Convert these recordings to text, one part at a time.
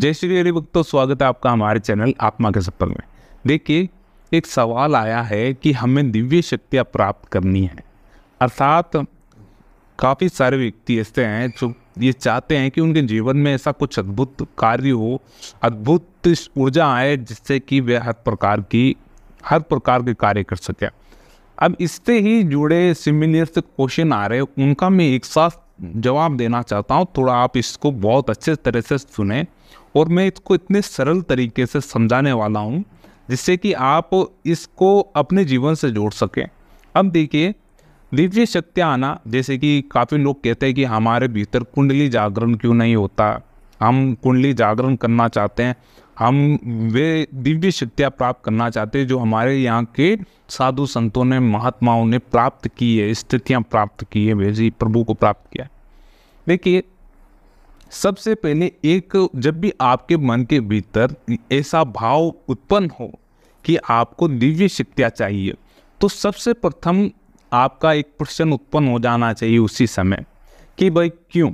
जय श्री हरि भक्तों स्वागत है आपका हमारे चैनल आत्मा के सत्तर में देखिए एक सवाल आया है कि हमें दिव्य शक्तियाँ प्राप्त करनी है अर्थात काफ़ी सारे व्यक्ति ऐसे हैं जो ये चाहते हैं कि उनके जीवन में ऐसा कुछ अद्भुत कार्य हो अद्भुत ऊर्जा आए जिससे कि वे हर प्रकार की हर प्रकार के कार्य कर सकें अब इससे ही जुड़े सिमिलियर से क्वेश्चन आ रहे उनका मैं एक साथ जवाब देना चाहता हूँ थोड़ा आप इसको बहुत अच्छे तरह से सुने और मैं इसको इतने सरल तरीके से समझाने वाला हूँ जिससे कि आप इसको अपने जीवन से जोड़ सकें अब देखिए दिव्य शक्ति आना जैसे कि काफ़ी लोग कहते हैं कि हमारे भीतर कुंडली जागरण क्यों नहीं होता हम कुंडली जागरण करना चाहते हैं हम वे दिव्य शक्तियाँ प्राप्त करना चाहते हैं जो हमारे यहाँ के साधु संतों ने महात्माओं ने प्राप्त की है स्थितियाँ प्राप्त की है वैसे प्रभु को प्राप्त किया देखिए सबसे पहले एक जब भी आपके मन के भीतर ऐसा भाव उत्पन्न हो कि आपको दिव्य शक्तियाँ चाहिए तो सबसे प्रथम आपका एक प्रश्न उत्पन्न हो जाना चाहिए उसी समय कि भाई क्यों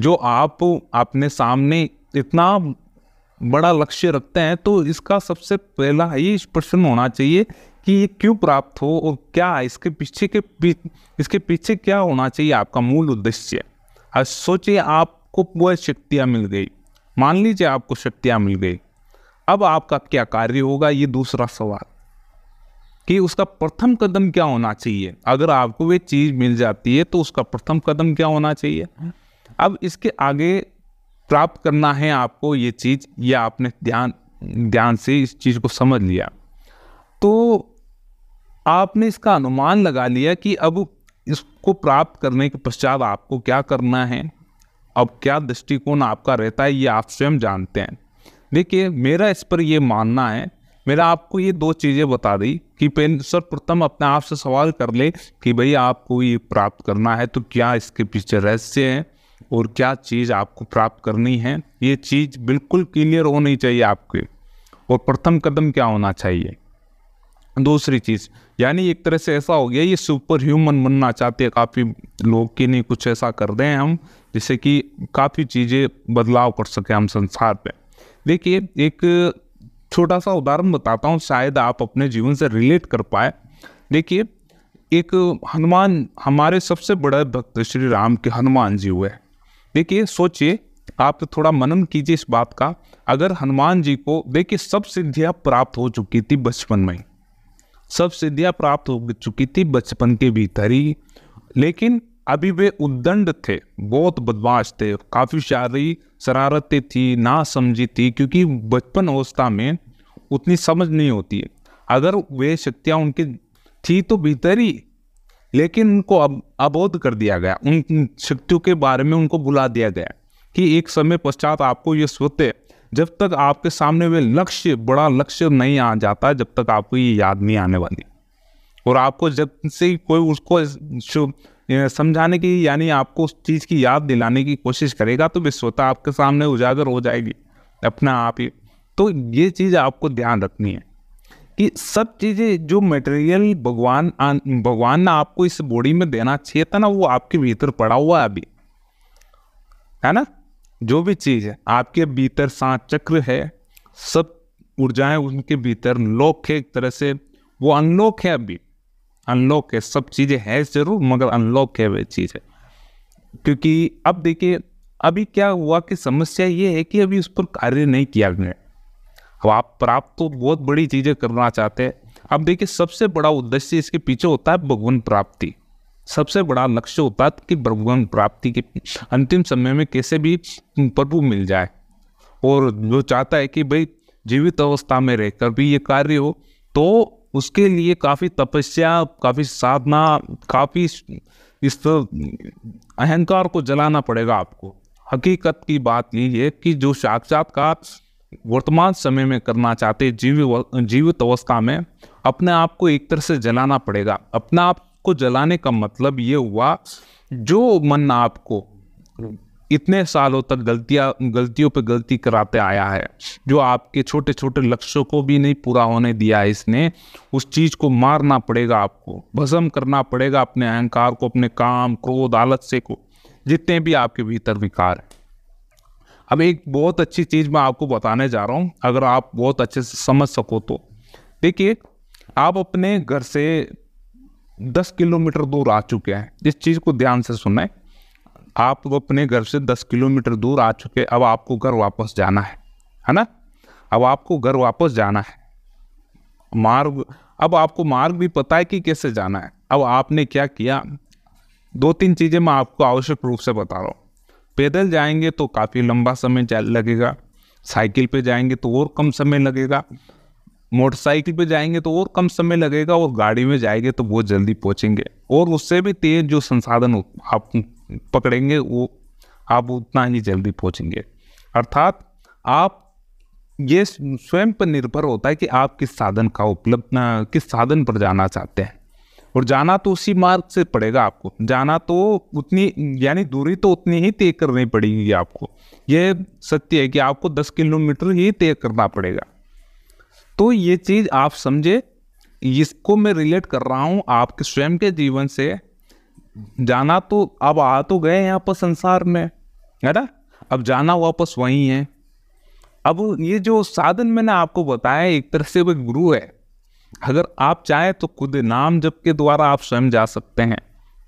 जो आप अपने सामने इतना बड़ा लक्ष्य रखते हैं तो इसका सबसे पहला ये प्रश्न होना चाहिए कि ये क्यों प्राप्त हो और क्या इसके पीछे के इसके पीछे क्या होना चाहिए आपका मूल उद्देश्य आज सोचिए आप आपको वह शक्तियाँ मिल गई मान लीजिए आपको शक्तियाँ मिल गई अब आपका क्या कार्य होगा ये दूसरा सवाल कि उसका प्रथम कदम क्या होना चाहिए अगर आपको वे चीज़ मिल जाती है तो उसका प्रथम कदम क्या होना चाहिए अब इसके आगे प्राप्त करना है आपको ये चीज़ या आपने ध्यान ध्यान से इस चीज़ को समझ लिया तो आपने इसका अनुमान लगा लिया कि अब इसको प्राप्त करने के पश्चात आपको क्या करना है अब क्या दृष्टिकोण आपका रहता है ये आप स्वयं जानते हैं देखिए मेरा इस पर ये मानना है मेरा आपको ये दो चीज़ें बता दी कि सर सर्वप्रथम अपने आप से सवाल कर ले कि भाई आपको ये प्राप्त करना है तो क्या इसके पीछे रहस्य है और क्या चीज़ आपको प्राप्त करनी है ये चीज़ बिल्कुल क्लियर होनी चाहिए आपके और प्रथम कदम क्या होना चाहिए दूसरी चीज़ यानी एक तरह से ऐसा हो गया ये सुपर ह्यूमन बनना चाहते हैं काफ़ी लोग के नहीं कुछ ऐसा कर दें हम जिससे कि काफ़ी चीज़ें बदलाव कर सकें हम संसार पे देखिए एक छोटा सा उदाहरण बताता हूँ शायद आप अपने जीवन से रिलेट कर पाए देखिए एक हनुमान हमारे सबसे बड़े भक्त श्री राम के हनुमान जी हुए देखिए सोचिए आप तो थोड़ा मनन कीजिए इस बात का अगर हनुमान जी को देखिए सब सिद्धियाँ प्राप्त हो चुकी थी बचपन में सब सिद्धियां प्राप्त हो चुकी थी बचपन के भीतर ही लेकिन अभी वे उद्दंड थे बहुत बदमाश थे काफ़ी सारी शरारतें थी ना समझी थी क्योंकि बचपन अवस्था में उतनी समझ नहीं होती है अगर वे शक्तियाँ उनकी थी तो भीतर ही लेकिन उनको अब अबोध कर दिया गया उन शक्तियों के बारे में उनको बुला दिया गया कि एक समय पश्चात आपको ये स्वतः जब तक आपके सामने वे लक्ष्य बड़ा लक्ष्य नहीं आ जाता जब तक आपको ये याद नहीं आने वाली और आपको जब से कोई उसको समझाने की यानी आपको उस चीज़ की याद दिलाने की कोशिश करेगा तो विश्वता आपके सामने उजागर हो जाएगी अपना आप ही तो ये चीज़ आपको ध्यान रखनी है कि सब चीज़ें जो मटेरियल भगवान भगवान ने आपको इस बॉडी में देना चाहिए था ना वो आपके भीतर पड़ा हुआ है अभी है ना जो भी चीज़ है आपके भीतर सात चक्र है सब ऊर्जाएं उनके भीतर लॉक है एक तरह से वो अनलॉक है अभी अनलॉक है सब चीज़ें है जरूर मगर अनलॉक है वह चीज़ है क्योंकि अब देखिए अभी क्या हुआ कि समस्या ये है कि अभी उस पर कार्य नहीं किया गया अब आप प्राप्त तो बहुत बड़ी चीज़ें करना चाहते हैं अब देखिए सबसे बड़ा उद्देश्य इसके पीछे होता है भगवान प्राप्ति सबसे बड़ा लक्ष्य होता है कि भगवान प्राप्ति के अंतिम समय में कैसे भी प्रभु मिल जाए और जो चाहता है कि भाई जीवित अवस्था में रहकर भी ये कार्य हो तो उसके लिए काफ़ी तपस्या काफ़ी साधना काफ़ी इस तो अहंकार को जलाना पड़ेगा आपको हकीकत की बात यही है कि जो साक्षात्कार वर्तमान समय में करना चाहते जीव जीवित अवस्था में अपने आप को एक तरह से जलाना पड़ेगा अपने आप उसको जलाने का मतलब ये हुआ जो मन आपको इतने सालों तक गलतियाँ गलतियों पे गलती कराते आया है जो आपके छोटे छोटे लक्ष्यों को भी नहीं पूरा होने दिया है इसने उस चीज़ को मारना पड़ेगा आपको भस्म करना पड़ेगा अपने अहंकार को अपने काम क्रोध आलस्य को जितने भी आपके भीतर विकार हैं अब एक बहुत अच्छी चीज़ मैं आपको बताने जा रहा हूँ अगर आप बहुत अच्छे से समझ सको तो देखिए आप अपने घर से दस किलोमीटर दूर आ चुके हैं जिस चीज़ को ध्यान से सुने आप अपने घर से दस किलोमीटर दूर आ चुके अब आपको घर वापस जाना है है ना अब आपको घर वापस जाना है मार्ग अब आपको मार्ग भी पता है कि कैसे जाना है अब आपने क्या किया दो तीन चीज़ें मैं आपको आवश्यक रूप से बता रहा हूँ पैदल जाएंगे तो काफ़ी लंबा समय लगेगा साइकिल पे जाएंगे तो और कम समय लगेगा मोटरसाइकिल पे जाएंगे तो और कम समय लगेगा और गाड़ी में जाएंगे तो बहुत जल्दी पहुंचेंगे और उससे भी तेज जो संसाधन आप पकड़ेंगे वो आप उतना ही जल्दी पहुंचेंगे अर्थात आप ये स्वयं पर निर्भर होता है कि आप किस साधन का उपलब्ध किस साधन पर जाना चाहते हैं और जाना तो उसी मार्ग से पड़ेगा आपको जाना तो उतनी यानी दूरी तो उतनी ही तय करनी पड़ेगी आपको यह सत्य है कि आपको दस किलोमीटर ही तय करना पड़ेगा तो ये चीज़ आप समझे इसको मैं रिलेट कर रहा हूं आपके स्वयं के जीवन से जाना तो अब आ तो गए हैं पर संसार में है ना अब जाना वापस वही है अब ये जो साधन मैंने आपको बताया एक तरह से वो गुरु है अगर आप चाहें तो खुद नाम जप के द्वारा आप स्वयं जा सकते हैं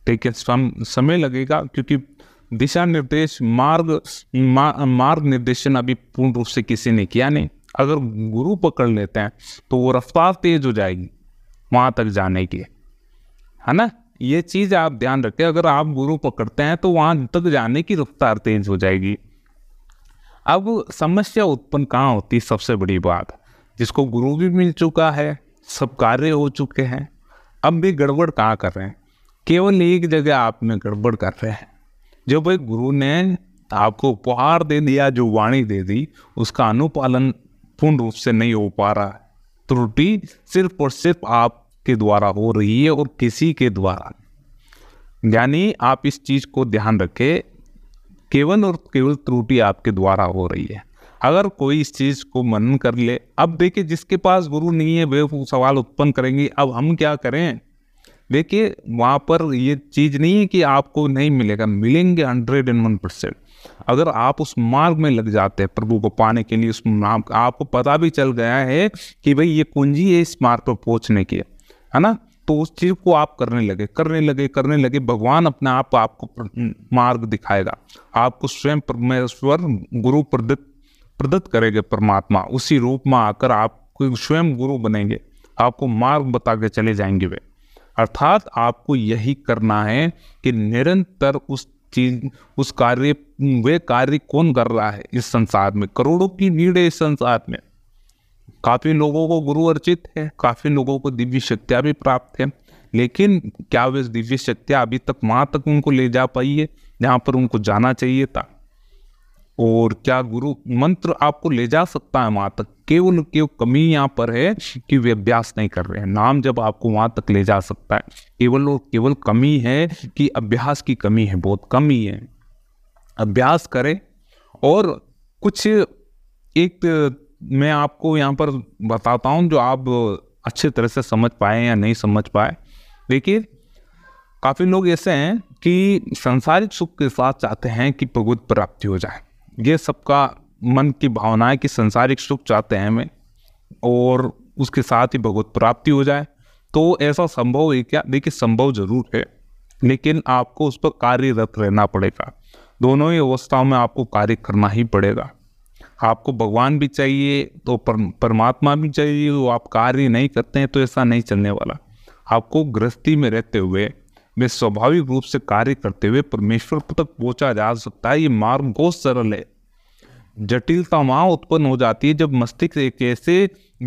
ठीक है स्वयं समय लगेगा क्योंकि दिशा निर्देश मार्ग मा, मार्ग निर्देशन अभी पूर्ण रूप से किसी ने किया नहीं अगर गुरु पकड़ लेते हैं तो वो रफ्तार तेज हो जाएगी वहाँ तक जाने की है ना ये चीज़ आप ध्यान रखें अगर आप गुरु पकड़ते हैं तो वहाँ तक जाने की रफ्तार तेज हो जाएगी अब समस्या उत्पन्न कहाँ होती सबसे बड़ी बात जिसको गुरु भी मिल चुका है सब कार्य हो चुके हैं अब भी गड़बड़ कहाँ कर रहे हैं केवल एक जगह आप में गड़बड़ कर रहे हैं जो भाई गुरु ने आपको उपहार दे दिया जो वाणी दे दी उसका अनुपालन पूर्ण रूप से नहीं हो पा रहा है त्रुटि सिर्फ और सिर्फ आपके द्वारा हो रही है और किसी के द्वारा यानी आप इस चीज़ को ध्यान रखें केवल और केवल त्रुटि आपके द्वारा हो रही है अगर कोई इस चीज़ को मनन कर ले अब देखिए जिसके पास गुरु नहीं है वे सवाल उत्पन्न करेंगे अब हम क्या करें देखिए वहाँ पर ये चीज़ नहीं है कि आपको नहीं मिलेगा मिलेंगे हंड्रेड एंड वन परसेंट अगर आप उस मार्ग में लग जाते हैं प्रभु को पाने के लिए उस मार्ग आपको पता भी चल गया है कि भाई ये कुंजी है इस मार्ग पर पहुंचने की है ना तो उस चीज़ को आप करने लगे करने लगे करने लगे भगवान अपने आप आपको मार्ग दिखाएगा आपको स्वयं परमेश्वर गुरु प्रदत्त प्रदत्त करेगा परमात्मा उसी रूप में आकर आप स्वयं गुरु बनेंगे आपको मार्ग बता के चले जाएंगे वे अर्थात आपको यही करना है कि निरंतर उस चीज उस कार्य वे कार्य कौन कर रहा है इस संसार में करोड़ों की नीड है इस संसार में काफी लोगों को गुरु अर्जित है काफी लोगों को दिव्य शक्तियाँ भी प्राप्त है लेकिन क्या वे दिव्य शक्तियाँ अभी तक वहाँ तक उनको ले जा पाई है जहाँ पर उनको जाना चाहिए था और क्या गुरु मंत्र आपको ले जा सकता है वहां तक केवल केवल कमी यहाँ पर है कि वे अभ्यास नहीं कर रहे हैं नाम जब आपको वहां तक ले जा सकता है केवल और केवल कमी है कि अभ्यास की कमी है बहुत कमी है अभ्यास करें और कुछ एक मैं आपको यहाँ पर बताता हूँ जो आप अच्छे तरह से समझ पाए या नहीं समझ पाए देखिए काफ़ी लोग ऐसे हैं कि संसारिक सुख के साथ चाहते हैं कि भगवत प्राप्ति हो जाए ये सबका मन की भावनाएं कि संसारिक सुख चाहते हैं हमें और उसके साथ ही भगवत प्राप्ति हो जाए तो ऐसा संभव है क्या देखिए संभव जरूर है लेकिन आपको उस पर कार्यरत रहना पड़ेगा दोनों ही अवस्थाओं में आपको कार्य करना ही पड़ेगा आपको भगवान भी चाहिए तो पर, परमात्मा भी चाहिए वो आप कार्य नहीं करते हैं तो ऐसा नहीं चलने वाला आपको गृहस्थी में रहते हुए में स्वाभाविक रूप से कार्य करते हुए परमेश्वर तक पहुंचा जा सकता है ये मार्ग बहुत सरल है जटिलता वहाँ उत्पन्न हो जाती है जब मस्तिष्क एक ऐसे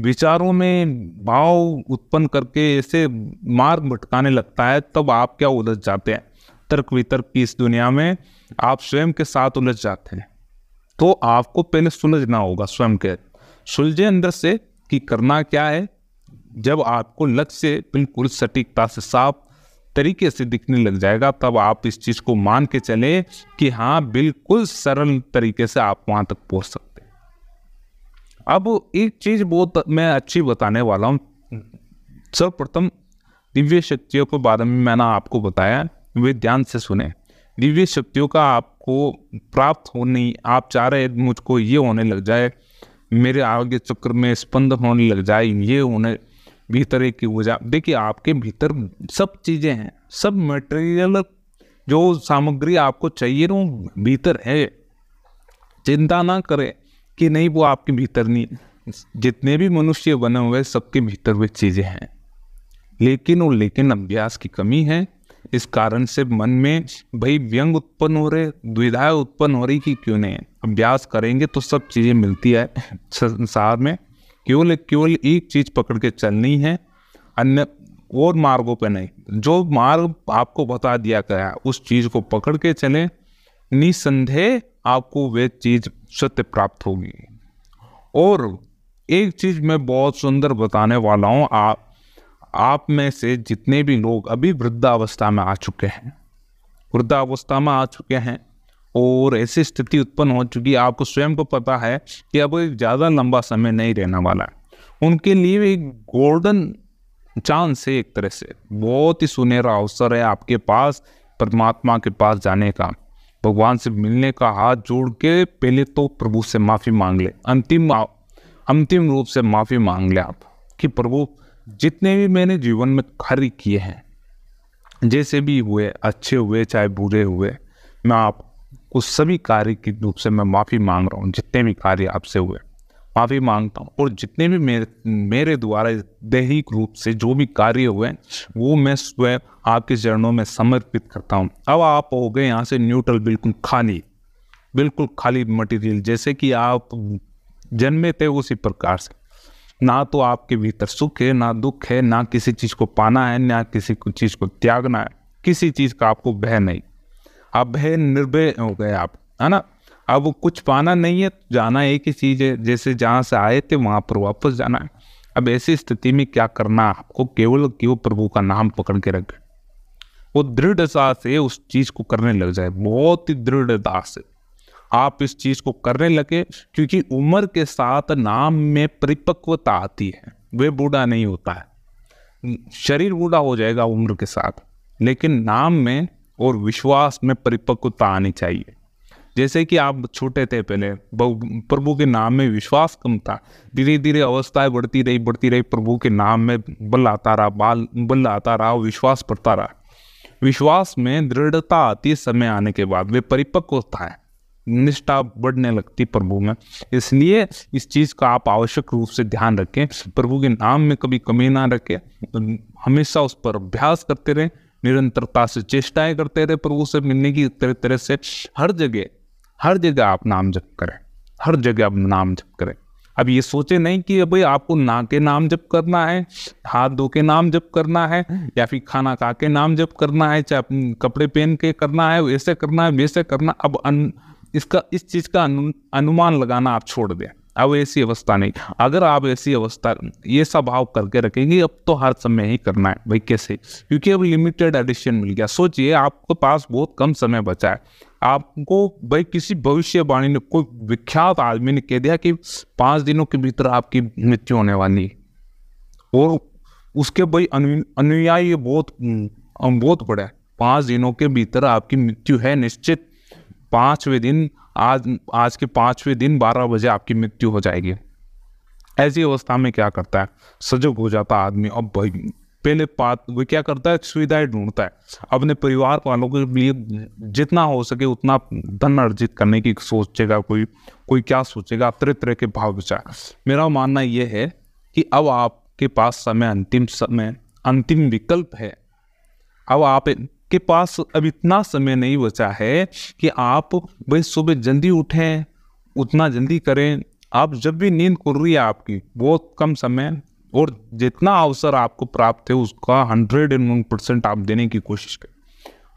विचारों में भाव उत्पन्न करके ऐसे मार्ग भटकाने लगता है तब आप क्या उलझ जाते हैं तर्क वितर्क की इस दुनिया में आप स्वयं के साथ उलझ जाते हैं तो आपको पहले सुलझना होगा स्वयं के सुलझे अंदर से कि करना क्या है जब आपको लक्ष्य बिल्कुल सटीकता से साफ तरीके से दिखने लग जाएगा तब आप इस चीज़ को मान के चले कि हाँ बिल्कुल सरल तरीके से आप वहां तक पहुंच सकते अब एक चीज़ बहुत मैं अच्छी बताने वाला हूं सर्वप्रथम दिव्य शक्तियों के बारे में मैंने आपको बताया वे ध्यान से सुने दिव्य शक्तियों का आपको प्राप्त होने आप चाह रहे मुझको ये होने लग जाए मेरे आगे चक्र में स्पंद होने लग जाए ये होने भीतर एक ऊर्जा देखिए आपके भीतर सब चीज़ें हैं सब मटेरियल जो सामग्री आपको चाहिए ना वो भीतर है चिंता ना करें कि नहीं वो आपके भीतर नहीं जितने भी मनुष्य बने हुए सबके भीतर वे चीज़ें हैं लेकिन और लेकिन अभ्यास की कमी है इस कारण से मन में भाई व्यंग उत्पन्न हो रहे द्विधाएँ उत्पन्न हो रही कि क्यों नहीं अभ्यास करेंगे तो सब चीज़ें मिलती है संसार में केवल केवल एक चीज़ पकड़ के चलनी है अन्य और मार्गों पर नहीं जो मार्ग आपको बता दिया गया उस चीज़ को पकड़ के चले निसंदेह आपको वे चीज़ सत्य प्राप्त होगी और एक चीज़ मैं बहुत सुंदर बताने वाला हूँ आप आप में से जितने भी लोग अभी वृद्धावस्था में आ चुके हैं वृद्धावस्था में आ चुके हैं और ऐसी स्थिति उत्पन्न हो चुकी है आपको स्वयं को पता है कि अब ज़्यादा लंबा समय नहीं रहने वाला है उनके लिए एक गोल्डन चांस है एक तरह से बहुत ही सुनहरा अवसर है आपके पास परमात्मा के पास जाने का भगवान से मिलने का हाथ जोड़ के पहले तो प्रभु से माफ़ी मांग ले अंतिम अंतिम रूप से माफ़ी मांग ले आप कि प्रभु जितने भी मैंने जीवन में खर्च किए हैं जैसे भी हुए अच्छे हुए चाहे बुरे हुए मैं आप उस सभी कार्य के रूप से मैं माफ़ी मांग रहा हूँ जितने भी कार्य आपसे हुए माफ़ी मांगता हूँ और जितने भी मेरे मेरे द्वारा दैहिक रूप से जो भी कार्य हुए वो मैं स्वयं आपके चरणों में समर्पित करता हूँ अब आप हो गए यहाँ से न्यूट्रल बिल्कुल खाली बिल्कुल खाली मटेरियल जैसे कि आप जन्मे थे उसी प्रकार से ना तो आपके भीतर सुख है ना दुख है ना किसी चीज़ को पाना है ना किसी चीज़ को त्यागना है किसी चीज़ का आपको भय नहीं अभय निर्भय हो गए आप है ना अब कुछ पाना नहीं है तो जाना एक ही चीज़ है जैसे जहाँ से आए थे वहां पर वापस जाना है अब ऐसी स्थिति में क्या करना आपको केवल केवल प्रभु का नाम पकड़ के रख वो दृढ़ता से उस चीज़ को करने लग जाए बहुत ही दृढ़ता से आप इस चीज़ को करने लगे क्योंकि उम्र के साथ नाम में परिपक्वता आती है वे बूढ़ा नहीं होता है शरीर बूढ़ा हो जाएगा उम्र के साथ लेकिन नाम में और विश्वास में परिपक्वता आनी चाहिए जैसे कि आप छोटे थे पहले प्रभु के नाम में विश्वास कम था धीरे धीरे अवस्थाएं बढ़ती रही बढ़ती रही प्रभु के नाम में बल आता रहा बाल बल आता रहा विश्वास बढ़ता रहा विश्वास में दृढ़ता आती समय आने के बाद वे परिपक्व है निष्ठा बढ़ने लगती प्रभु में इसलिए इस चीज़ का आप आवश्यक रूप से ध्यान रखें प्रभु के नाम में कभी कमी ना रखें हमेशा उस पर अभ्यास करते रहें निरंतरता से चेष्टाएं करते रहे प्रभु से मिलने की तरह तरह से हर जगह हर जगह आप नाम जप करें हर जगह आप नाम जप करें अब ये सोचे नहीं कि भाई आपको ना के नाम जप करना है हाथ धो के नाम जप करना है या फिर खाना खा के नाम जप करना है चाहे अपने कपड़े पहन के करना है वैसे करना है वैसे करना अब अन, इसका इस चीज़ का अनु, अनुमान लगाना आप छोड़ दें अब ऐसी अवस्था नहीं अगर आप ऐसी अवस्था ये सब आप करके रखेंगे अब तो हर समय ही करना है भाई कैसे क्योंकि अब लिमिटेड एडिशन मिल गया सोचिए आपके पास बहुत कम समय बचा है आपको भाई किसी भविष्यवाणी ने कोई विख्यात आदमी ने कह दिया कि पाँच दिनों के भीतर आपकी मृत्यु होने वाली और उसके भाई अनुयायी बहुत बहुत बड़ा है पाँच दिनों के भीतर आपकी मृत्यु है निश्चित पाँचवें दिन आज आज के पाँचवें दिन बारह बजे आपकी मृत्यु हो जाएगी ऐसी अवस्था में क्या करता है सजग हो जाता आदमी अब भाई पहले पात वो क्या करता है सुविधाएं ढूंढता है अपने परिवार वालों के लिए जितना हो सके उतना धन अर्जित करने की सोचेगा कोई कोई क्या सोचेगा तरह तरह के भाव विचार मेरा मानना यह है कि अब आपके पास समय अंतिम समय अंतिम विकल्प है अब आप आपके पास अब इतना समय नहीं बचा है कि आप भाई सुबह जल्दी उठें उतना जल्दी करें आप जब भी नींद खुल रही है आपकी बहुत कम समय और जितना अवसर आपको प्राप्त है उसका हंड्रेड एंड वन परसेंट आप देने की कोशिश करें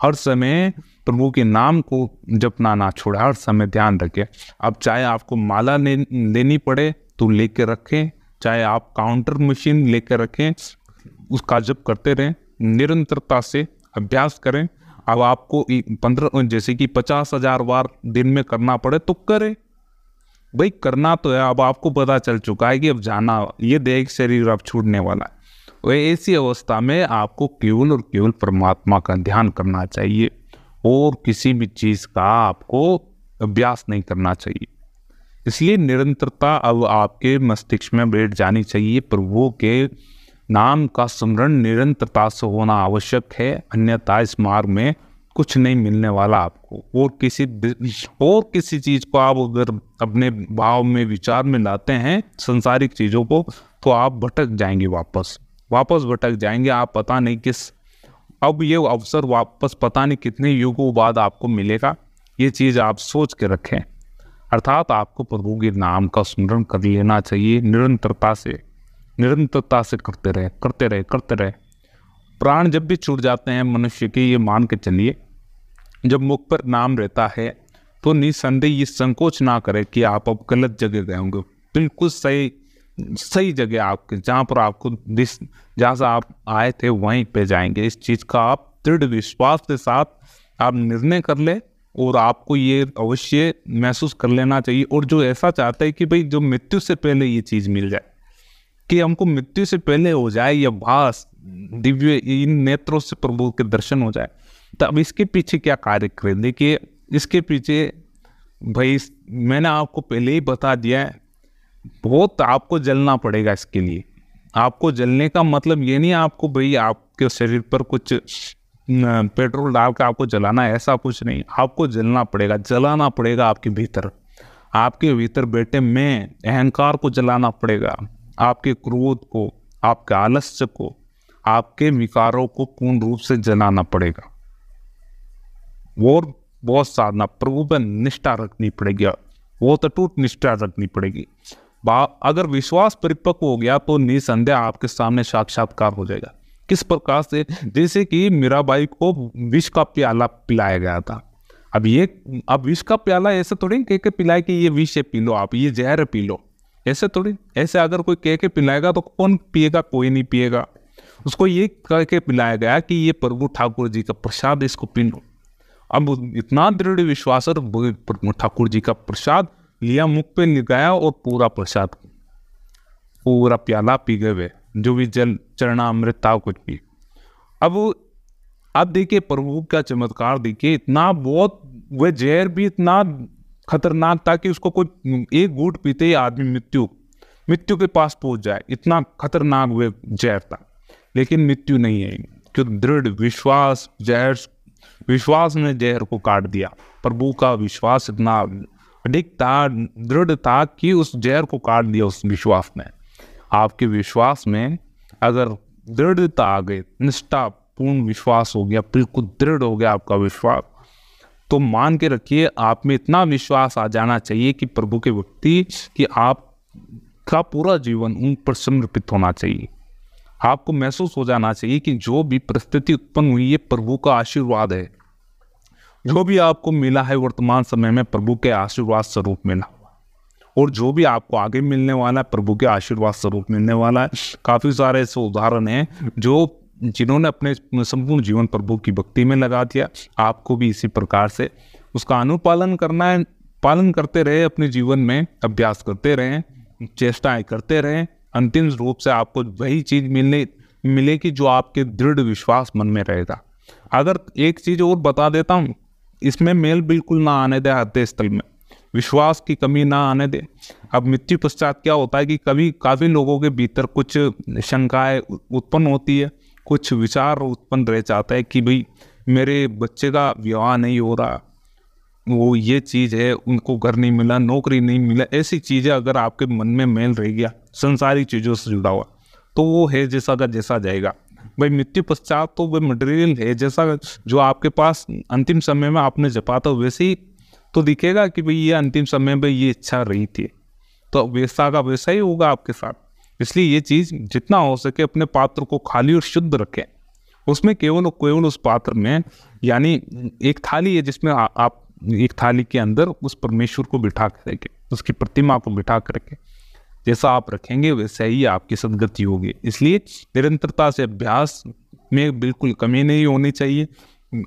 हर समय प्रभु के नाम को जपना ना छोड़े हर समय ध्यान रखें अब चाहे आपको माला लेनी पड़े तो लेकर रखें चाहे आप काउंटर मशीन लेकर रखें उसका जप करते रहें निरंतरता से अभ्यास करें अब आपको पंद्रह जैसे कि पचास हजार बार दिन में करना पड़े तो करें भाई करना तो है अब आपको पता चल चुका है कि अब जाना ये देख शरीर अब छूटने वाला है वह तो ऐसी अवस्था में आपको केवल और केवल परमात्मा का ध्यान करना चाहिए और किसी भी चीज़ का आपको अभ्यास नहीं करना चाहिए इसलिए निरंतरता अब आपके मस्तिष्क में बैठ जानी चाहिए प्रभु के नाम का स्मरण निरंतरता से होना आवश्यक है अन्यथा इस मार्ग में कुछ नहीं मिलने वाला आपको और किसी और किसी चीज़ को आप अगर अपने भाव में विचार में लाते हैं संसारिक चीज़ों को तो आप भटक जाएंगे वापस वापस भटक जाएंगे आप पता नहीं किस अब ये अवसर वापस पता नहीं कितने युगों बाद आपको मिलेगा ये चीज़ आप सोच के रखें अर्थात आपको प्रभु के नाम का स्मरण कर लेना चाहिए निरंतरता से निरंतरता से करते रहे करते रहे करते रहे प्राण जब भी छूट जाते हैं मनुष्य के ये मान के चलिए जब मुख पर नाम रहता है तो निसंदेह ये संकोच ना करें कि आप अब गलत जगह गए होंगे बिल्कुल सही सही जगह आपके जहाँ पर आपको दिस जहाँ से आप आए थे वहीं पे जाएंगे इस चीज़ का आप दृढ़ विश्वास के साथ आप निर्णय कर ले और आपको ये अवश्य महसूस कर लेना चाहिए और जो ऐसा चाहता है कि भाई जो मृत्यु से पहले ये चीज़ मिल जाए कि हमको मृत्यु से पहले हो जाए यह भास दिव्य इन नेत्रों से प्रभु के दर्शन हो जाए तब इसके पीछे क्या कार्य करें देखिए इसके पीछे भाई मैंने आपको पहले ही बता दिया है बहुत आपको जलना पड़ेगा इसके लिए आपको जलने का मतलब ये नहीं आपको भाई आपके शरीर पर कुछ पेट्रोल डाल के आपको जलाना है ऐसा कुछ नहीं आपको जलना पड़ेगा जलाना पड़ेगा आपके भीतर आपके भीतर बैठे में अहंकार को जलाना पड़ेगा आपके क्रोध को आपके आलस्य को आपके विकारों को पूर्ण रूप से जलाना पड़ेगा और बहुत साधना प्रभु पर निष्ठा रखनी पड़ेगी तो टूट निष्ठा रखनी पड़ेगी अगर विश्वास परिपक्व हो गया तो निसंदेह आपके सामने साक्षात्कार हो जाएगा किस प्रकार से जैसे कि मीराबाई को विष का प्याला पिलाया गया था अब ये अब विष का प्याला ऐसा थोड़ी कह के पिलाया कि ये विष पी लो आप ये जहर पी लो ऐसे थोड़ी ऐसे अगर कोई कह के पिलाएगा तो कौन पिएगा कोई नहीं पिएगा उसको ये कह के पिलाया गया कि ये प्रभु ठाकुर जी का प्रसाद इसको पी लो अब इतना दृढ़ विश्वास है तो प्रभु ठाकुर जी का प्रसाद लिया मुख पे निकाया और पूरा प्रसाद पूरा प्याला पी गए वे जो भी जल चरणा अमृत था कुछ भी अब अब देखिए प्रभु का चमत्कार देखिए इतना बहुत वह जहर भी इतना खतरनाक था कि उसको कोई एक घूट पीते ही आदमी मृत्यु मृत्यु के पास पहुंच जाए इतना खतरनाक वे जहर था लेकिन मृत्यु नहीं है क्यों दृढ़ विश्वास जहर विश्वास ने जहर को काट दिया प्रभु का विश्वास इतना अधिक था दृढ़ था कि उस जहर को काट दिया उस विश्वास ने आपके विश्वास में अगर दृढ़ता आ गई निष्ठा पूर्ण विश्वास हो गया बिल्कुल दृढ़ हो गया आपका विश्वास तो मान के रखिए आप में इतना विश्वास आ जाना चाहिए कि प्रभु के व्यक्ति कि आप का पूरा जीवन उन पर समर्पित होना चाहिए आपको महसूस हो जाना चाहिए कि जो भी परिस्थिति उत्पन्न हुई है प्रभु का आशीर्वाद है जो भी आपको मिला है वर्तमान समय में प्रभु के आशीर्वाद स्वरूप मिला और जो भी आपको आगे मिलने वाला है प्रभु के आशीर्वाद स्वरूप मिलने वाला है काफ़ी सारे ऐसे उदाहरण हैं जो जिन्होंने अपने संपूर्ण जीवन प्रभु की भक्ति में लगा दिया आपको भी इसी प्रकार से उसका अनुपालन करना है पालन करते रहे अपने जीवन में अभ्यास करते रहें चेष्टाएं करते रहें अंतिम रूप से आपको वही चीज़ मिलने मिलेगी जो आपके दृढ़ विश्वास मन में रहेगा अगर एक चीज़ और बता देता हूँ इसमें मेल बिल्कुल ना आने दे आते स्थल में विश्वास की कमी ना आने दे अब मृत्यु पश्चात क्या होता है कि कभी काफ़ी लोगों के भीतर कुछ शंकाएं उत्पन्न होती है कुछ विचार उत्पन्न रह जाता है कि भाई मेरे बच्चे का विवाह नहीं हो रहा वो ये चीज़ है उनको घर नहीं मिला नौकरी नहीं मिला ऐसी चीज़ें अगर आपके मन में मेल रह गया संसारिक चीज़ों से जुड़ा हुआ तो वो है जैसा का जैसा जाएगा भाई मृत्यु पश्चात तो वह मटेरियल है जैसा जो आपके पास अंतिम समय में आपने जपा था वैसे ही तो दिखेगा कि भाई ये अंतिम समय में ये इच्छा रही थी तो वैसा का वैसा ही होगा आपके साथ इसलिए ये चीज़ जितना हो सके अपने पात्र को खाली और शुद्ध रखें उसमें केवल और केवल उस पात्र में यानी एक थाली है जिसमें आ, आप एक थाली के अंदर उस परमेश्वर को बिठा कर रखें उसकी प्रतिमा को बिठा कर रखें जैसा आप रखेंगे वैसे ही आपकी सदगति होगी इसलिए निरंतरता से अभ्यास में बिल्कुल कमी नहीं होनी चाहिए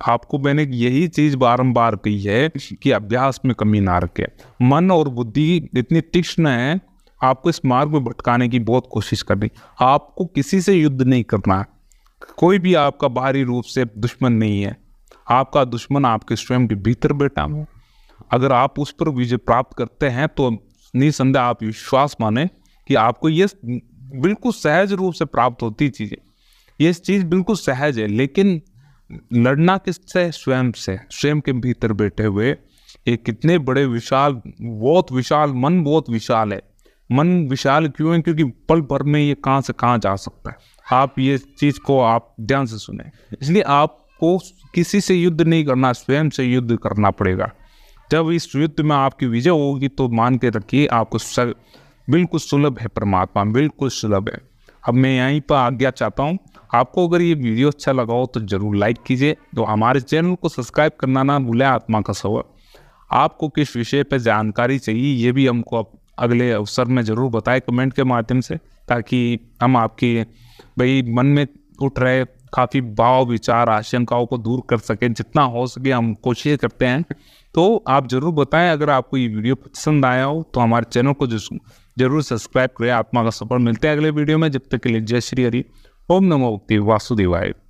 आपको मैंने यही चीज बारंबार कही है कि अभ्यास में कमी ना रखे मन और बुद्धि इतनी तीक्ष्ण है आपको इस मार्ग में भटकाने की बहुत कोशिश करनी आपको किसी से युद्ध नहीं करना है कोई भी आपका बाहरी रूप से दुश्मन नहीं है आपका दुश्मन आपके स्वयं के भीतर बैठा हो अगर आप उस पर विजय प्राप्त करते हैं तो निसंदेह आप विश्वास माने कि आपको ये बिल्कुल सहज रूप से प्राप्त होती चीज़ें ये चीज़ बिल्कुल सहज है लेकिन लड़ना किससे स्वयं से स्वयं के भीतर बैठे हुए ये कितने बड़े विशाल बहुत विशाल मन बहुत विशाल है मन विशाल क्यों है क्योंकि पल भर में ये कहाँ से कहाँ जा सकता है आप ये चीज़ को आप ध्यान से सुने इसलिए आपको किसी से युद्ध नहीं करना स्वयं से युद्ध करना पड़ेगा जब इस युद्ध में आपकी विजय होगी तो मान के रखिए आपको सर बिल्कुल सुलभ है परमात्मा बिल्कुल सुलभ है अब मैं यहीं पर आज्ञा चाहता हूँ आपको अगर ये वीडियो अच्छा लगा हो तो ज़रूर लाइक कीजिए तो हमारे चैनल को सब्सक्राइब करना ना भूलें आत्मा का सवाल आपको किस विषय पर जानकारी चाहिए ये भी हमको आप अगले अवसर में ज़रूर बताएं कमेंट के माध्यम से ताकि हम आपके भाई मन में उठ रहे काफ़ी भाव विचार आशंकाओं को दूर कर सकें जितना हो सके हम कोशिश करते हैं तो आप ज़रूर बताएं अगर आपको ये वीडियो पसंद आया हो तो हमारे चैनल को जरूर सब्सक्राइब करें आत्मा का सफर मिलते हैं अगले वीडियो में जब तक के लिए जय श्री हरि ओम नमो भक्ति वासुदेवाय